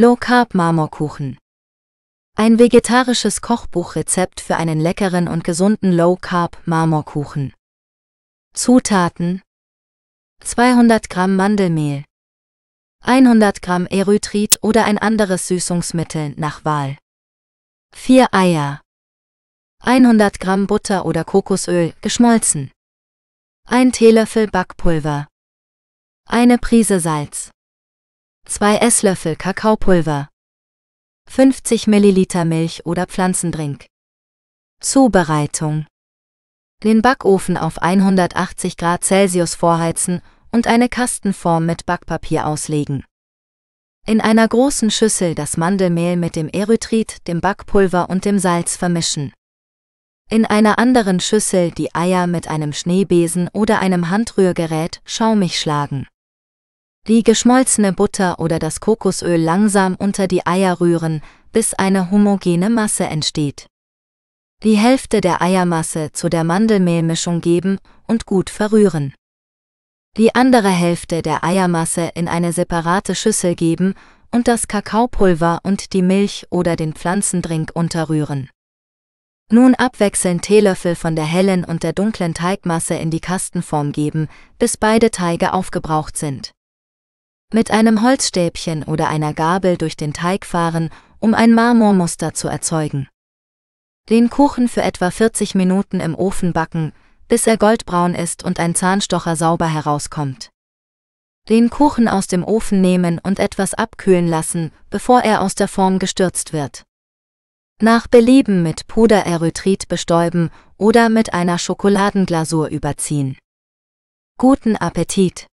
Low Carb Marmorkuchen. Ein vegetarisches Kochbuchrezept für einen leckeren und gesunden Low Carb Marmorkuchen. Zutaten 200 Gramm Mandelmehl 100 Gramm Erythrit oder ein anderes Süßungsmittel nach Wahl 4 Eier 100 Gramm Butter oder Kokosöl geschmolzen 1 Teelöffel Backpulver eine Prise Salz 2 Esslöffel Kakaopulver, 50 ml Milch oder Pflanzendrink. Zubereitung. Den Backofen auf 180 Grad Celsius vorheizen und eine Kastenform mit Backpapier auslegen. In einer großen Schüssel das Mandelmehl mit dem Erythrit, dem Backpulver und dem Salz vermischen. In einer anderen Schüssel die Eier mit einem Schneebesen oder einem Handrührgerät schaumig schlagen. Die geschmolzene Butter oder das Kokosöl langsam unter die Eier rühren, bis eine homogene Masse entsteht. Die Hälfte der Eiermasse zu der Mandelmehlmischung geben und gut verrühren. Die andere Hälfte der Eiermasse in eine separate Schüssel geben und das Kakaopulver und die Milch oder den Pflanzendrink unterrühren. Nun abwechselnd Teelöffel von der hellen und der dunklen Teigmasse in die Kastenform geben, bis beide Teige aufgebraucht sind. Mit einem Holzstäbchen oder einer Gabel durch den Teig fahren, um ein Marmormuster zu erzeugen. Den Kuchen für etwa 40 Minuten im Ofen backen, bis er goldbraun ist und ein Zahnstocher sauber herauskommt. Den Kuchen aus dem Ofen nehmen und etwas abkühlen lassen, bevor er aus der Form gestürzt wird. Nach Belieben mit Pudererütrit bestäuben oder mit einer Schokoladenglasur überziehen. Guten Appetit!